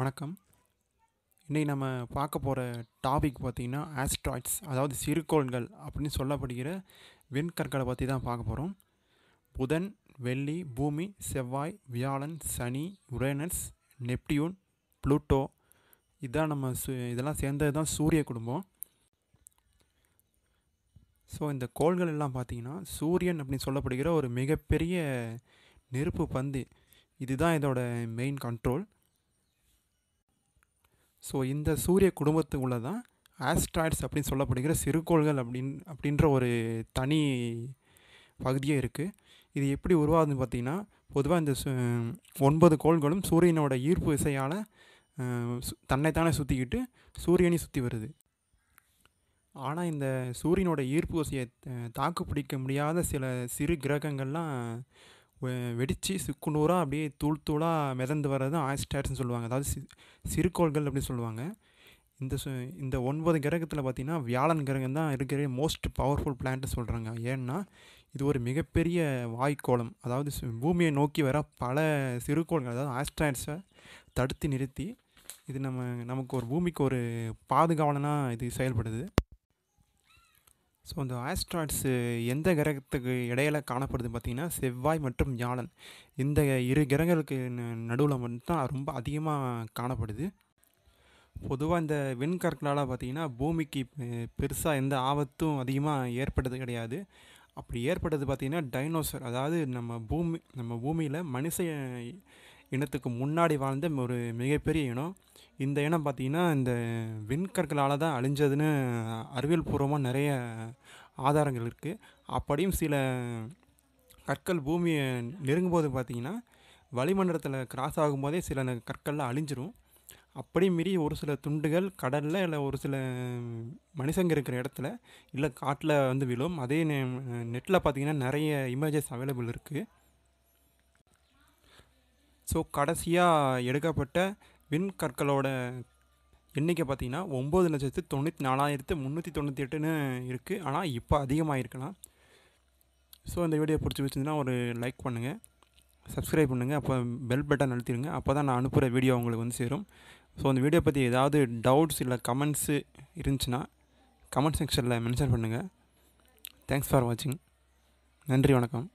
வணக்கம் இன்றைக்கி நம்ம பார்க்க போகிற டாபிக் பார்த்திங்கன்னா ஆஸ்ட்ராய்ட்ஸ் அதாவது சிறுகோள்கள் அப்படின்னு சொல்லப்படுகிற வெண்கற்களை பற்றி தான் பார்க்க போகிறோம் புதன் வெள்ளி பூமி செவ்வாய் வியாழன் சனி உரேனஸ் நெப்டியூன் ப்ளூட்டோ இதான் நம்ம சு இதெல்லாம் சேர்ந்தது தான் சூரிய குடும்பம் ஸோ இந்த கோள்கள் எல்லாம் பார்த்திங்கன்னா சூரியன் அப்படின்னு சொல்லப்படுகிற ஒரு மிகப்பெரிய நெருப்பு பந்து இதுதான் இதோட மெயின் கண்ட்ரோல் ஸோ இந்த சூரிய குடும்பத்துக்குள்ளே தான் ஆஸ்ட்ராய்ட்ஸ் அப்படின்னு சொல்லப்படுகிற சிறுகோள்கள் அப்படின் அப்படின்ற ஒரு தனி பகுதியே இருக்குது இது எப்படி உருவாகுதுன்னு பார்த்திங்கன்னா பொதுவாக இந்த ஒன்பது கோள்களும் சூரியனோட ஈர்ப்பு விசையால் தன்னைத்தானே சுற்றிக்கிட்டு சூரியனை சுற்றி வருது ஆனால் இந்த சூரியனோட ஈர்ப்பு விசையை தாக்கு பிடிக்க முடியாத சில சிறு கிரகங்கள்லாம் வெடித்து சுக்குநூறாக அப்படியே தூள் தூளாக மிதந்து வர்றது ஆயிஸ்டாட்ஸ்னு சொல்லுவாங்க அதாவது சி சிறுகோள்கள் அப்படின்னு சொல்லுவாங்க இந்த சு இந்த ஒன்பது கிரகத்தில் பார்த்திங்கன்னா வியாழன் கிரகம் தான் இருக்கிற மோஸ்ட் பவர்ஃபுல் பிளான்ட்டு சொல்கிறாங்க ஏன்னா இது ஒரு மிகப்பெரிய வாய்க்கோளம் அதாவது பூமியை நோக்கி வர பல சிறுகோள்கள் அதாவது ஆஸ்ட்ராய்ட்ஸை தடுத்து நிறுத்தி இது நம்ம நமக்கு ஒரு பூமிக்கு ஒரு பாதுகாவலனாக இது செயல்படுது ஸோ அந்த ஆஸ்ட்ராய்ட்ஸு எந்த கிரகத்துக்கு இடையில காணப்படுது பார்த்திங்கன்னா செவ்வாய் மற்றும் வியாழன் இந்த இரு கிரகங்களுக்கு நடுவில் மட்டும்தான் ரொம்ப அதிகமாக காணப்படுது பொதுவாக இந்த வெண்கற்களால் பார்த்திங்கன்னா பூமிக்கு பெருசாக எந்த ஆபத்தும் அதிகமாக ஏற்பட்டது கிடையாது அப்படி ஏற்பட்டது பார்த்திங்கன்னா டைனோசர் அதாவது நம்ம பூமி நம்ம பூமியில் மனுஷ இனத்துக்கு முன்னாடி வாழ்ந்த ஒரு மிகப்பெரிய இனம் இந்த இனம் பார்த்திங்கன்னா இந்த வெண்கற்களால் தான் அழிஞ்சதுன்னு அறிவியல் பூர்வமாக நிறைய ஆதாரங்கள் இருக்குது அப்படியும் சில கற்கள் பூமியை நெருங்கும்போது பார்த்திங்கன்னா வளிமண்டலத்தில் கிராஸ் ஆகும்போதே சில கற்கள்லாம் அழிஞ்சிரும் அப்படி மீறி ஒரு சில துண்டுகள் கடலில் இல்லை ஒரு சில மனுஷங்க இருக்கிற இடத்துல இல்லை காட்டில் வந்து விழும் அதே நெட்டில் பார்த்திங்கன்னா நிறைய இமேஜஸ் அவைலபிள் இருக்குது ஸோ கடைசியாக எடுக்கப்பட்ட விண்கற்களோட எண்ணிக்கை பார்த்திங்கன்னா ஒம்பது லட்சத்து தொண்ணூற்றி நாலாயிரத்து முந்நூற்றி தொண்ணூற்றி எட்டுன்னு இருக்குது ஆனால் இப்போ அதிகமாக இருக்கலாம் ஸோ இந்த வீடியோ பிடிச்சி வச்சுருந்துன்னா ஒரு லைக் பண்ணுங்கள் சப்ஸ்கிரைப் பண்ணுங்கள் அப்போ பெல் பட்டன் அழுத்திடுங்க அப்போ தான் நான் அனுப்புகிற வீடியோ உங்களுக்கு வந்து சேரும் ஸோ அந்த வீடியோ பற்றி ஏதாவது டவுட்ஸ் இல்லை கமெண்ட்ஸு இருந்துச்சுன்னா கமெண்ட் செக்ஷனில் மென்ஷன் பண்ணுங்கள் தேங்க்ஸ் ஃபார் வாட்சிங் நன்றி வணக்கம்